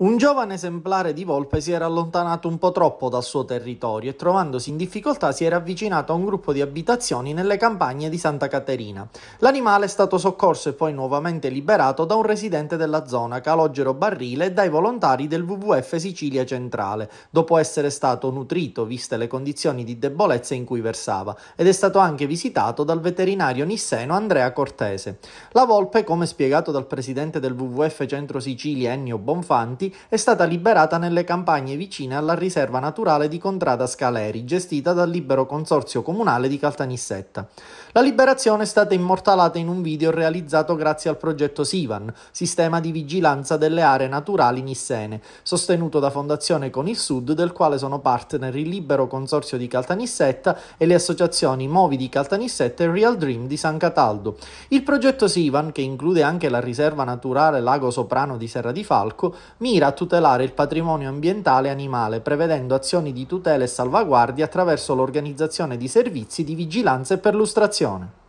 Un giovane esemplare di volpe si era allontanato un po' troppo dal suo territorio e trovandosi in difficoltà si era avvicinato a un gruppo di abitazioni nelle campagne di Santa Caterina. L'animale è stato soccorso e poi nuovamente liberato da un residente della zona, Calogero Barrile, e dai volontari del WWF Sicilia Centrale, dopo essere stato nutrito viste le condizioni di debolezza in cui versava, ed è stato anche visitato dal veterinario nisseno Andrea Cortese. La volpe, come spiegato dal presidente del WWF Centro Sicilia Ennio Bonfanti, è stata liberata nelle campagne vicine alla riserva naturale di Contrada Scaleri, gestita dal libero consorzio comunale di Caltanissetta. La liberazione è stata immortalata in un video realizzato grazie al progetto SIVAN, Sistema di Vigilanza delle Aree Naturali Nissene, sostenuto da Fondazione Con il Sud, del quale sono partner il libero consorzio di Caltanissetta e le associazioni Movi di Caltanissetta e Real Dream di San Cataldo. Il progetto SIVAN, che include anche la riserva naturale Lago Soprano di Serra di Falco, mira mira a tutelare il patrimonio ambientale animale, prevedendo azioni di tutela e salvaguardia attraverso l'organizzazione di servizi di vigilanza e perlustrazione.